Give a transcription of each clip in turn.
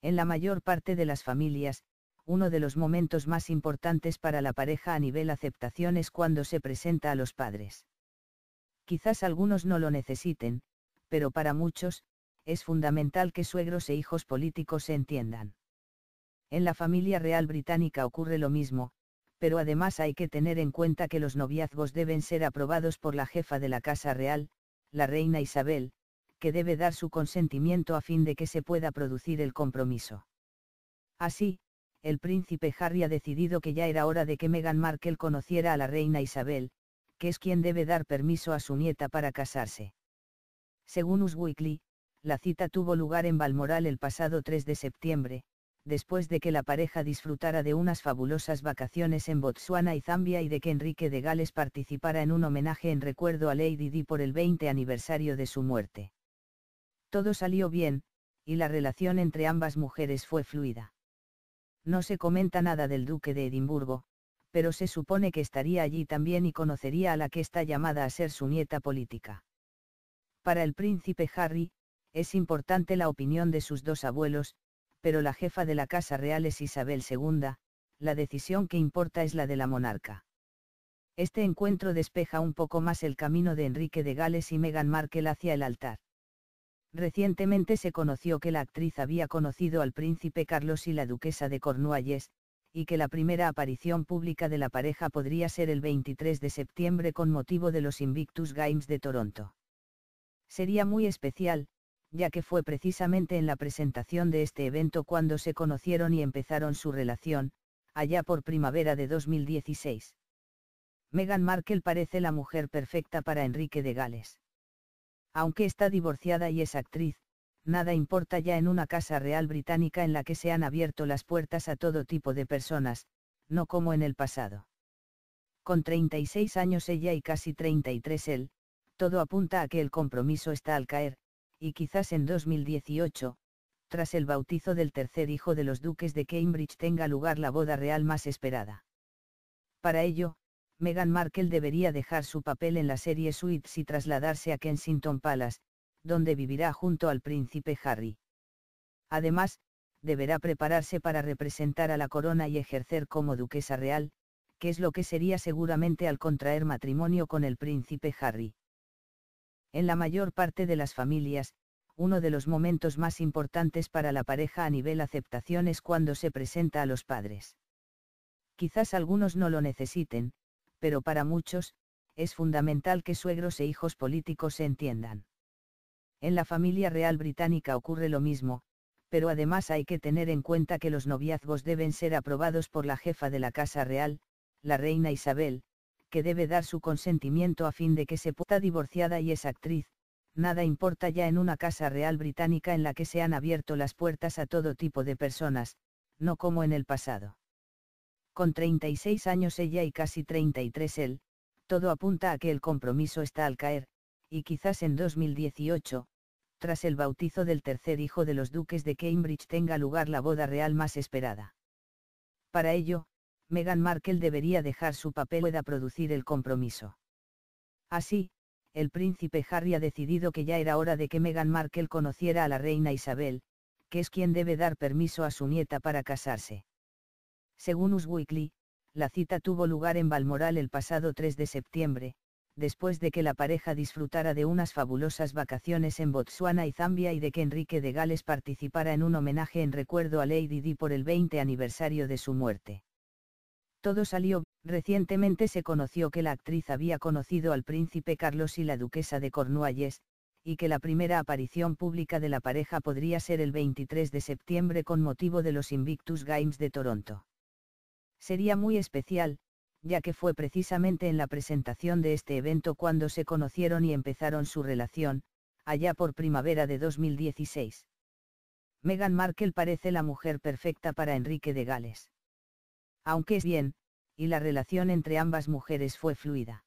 En la mayor parte de las familias, uno de los momentos más importantes para la pareja a nivel aceptación es cuando se presenta a los padres. Quizás algunos no lo necesiten, pero para muchos, es fundamental que suegros e hijos políticos se entiendan. En la familia real británica ocurre lo mismo, pero además hay que tener en cuenta que los noviazgos deben ser aprobados por la jefa de la Casa Real, la reina Isabel, que debe dar su consentimiento a fin de que se pueda producir el compromiso. Así, el príncipe Harry ha decidido que ya era hora de que Meghan Markle conociera a la reina Isabel, que es quien debe dar permiso a su nieta para casarse. Según Us Weekly, la cita tuvo lugar en Balmoral el pasado 3 de septiembre, después de que la pareja disfrutara de unas fabulosas vacaciones en Botsuana y Zambia y de que Enrique de Gales participara en un homenaje en recuerdo a Lady Di por el 20 aniversario de su muerte. Todo salió bien, y la relación entre ambas mujeres fue fluida. No se comenta nada del duque de Edimburgo, pero se supone que estaría allí también y conocería a la que está llamada a ser su nieta política. Para el príncipe Harry, es importante la opinión de sus dos abuelos, pero la jefa de la Casa Real es Isabel II, la decisión que importa es la de la monarca. Este encuentro despeja un poco más el camino de Enrique de Gales y Meghan Markle hacia el altar. Recientemente se conoció que la actriz había conocido al príncipe Carlos y la duquesa de Cornualles, y que la primera aparición pública de la pareja podría ser el 23 de septiembre con motivo de los Invictus Games de Toronto. Sería muy especial, ya que fue precisamente en la presentación de este evento cuando se conocieron y empezaron su relación, allá por primavera de 2016. Meghan Markle parece la mujer perfecta para Enrique de Gales. Aunque está divorciada y es actriz, nada importa ya en una casa real británica en la que se han abierto las puertas a todo tipo de personas, no como en el pasado. Con 36 años ella y casi 33 él, todo apunta a que el compromiso está al caer, y quizás en 2018, tras el bautizo del tercer hijo de los duques de Cambridge tenga lugar la boda real más esperada. Para ello, Meghan Markle debería dejar su papel en la serie Suits y trasladarse a Kensington Palace, donde vivirá junto al príncipe Harry. Además, deberá prepararse para representar a la corona y ejercer como duquesa real, que es lo que sería seguramente al contraer matrimonio con el príncipe Harry. En la mayor parte de las familias, uno de los momentos más importantes para la pareja a nivel aceptación es cuando se presenta a los padres. Quizás algunos no lo necesiten, pero para muchos, es fundamental que suegros e hijos políticos se entiendan. En la familia real británica ocurre lo mismo, pero además hay que tener en cuenta que los noviazgos deben ser aprobados por la jefa de la Casa Real, la reina Isabel, que debe dar su consentimiento a fin de que se pueda divorciada y es actriz, nada importa ya en una Casa Real británica en la que se han abierto las puertas a todo tipo de personas, no como en el pasado con 36 años ella y casi 33 él, todo apunta a que el compromiso está al caer, y quizás en 2018, tras el bautizo del tercer hijo de los duques de Cambridge tenga lugar la boda real más esperada. Para ello, Meghan Markle debería dejar su papel pueda producir el compromiso. Así, el príncipe Harry ha decidido que ya era hora de que Meghan Markle conociera a la reina Isabel, que es quien debe dar permiso a su nieta para casarse. Según Us Weekly, la cita tuvo lugar en Balmoral el pasado 3 de septiembre, después de que la pareja disfrutara de unas fabulosas vacaciones en Botsuana y Zambia y de que Enrique de Gales participara en un homenaje en recuerdo a Lady Di por el 20 aniversario de su muerte. Todo salió, recientemente se conoció que la actriz había conocido al príncipe Carlos y la duquesa de Cornualles, y que la primera aparición pública de la pareja podría ser el 23 de septiembre con motivo de los Invictus Games de Toronto. Sería muy especial, ya que fue precisamente en la presentación de este evento cuando se conocieron y empezaron su relación, allá por primavera de 2016. Meghan Markle parece la mujer perfecta para Enrique de Gales. Aunque es bien, y la relación entre ambas mujeres fue fluida.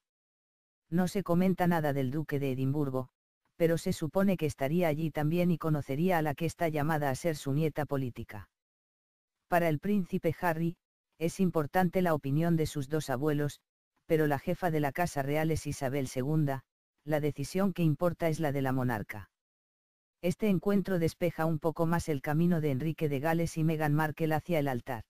No se comenta nada del duque de Edimburgo, pero se supone que estaría allí también y conocería a la que está llamada a ser su nieta política. Para el príncipe Harry, es importante la opinión de sus dos abuelos, pero la jefa de la Casa Real es Isabel II, la decisión que importa es la de la monarca. Este encuentro despeja un poco más el camino de Enrique de Gales y Meghan Markle hacia el altar.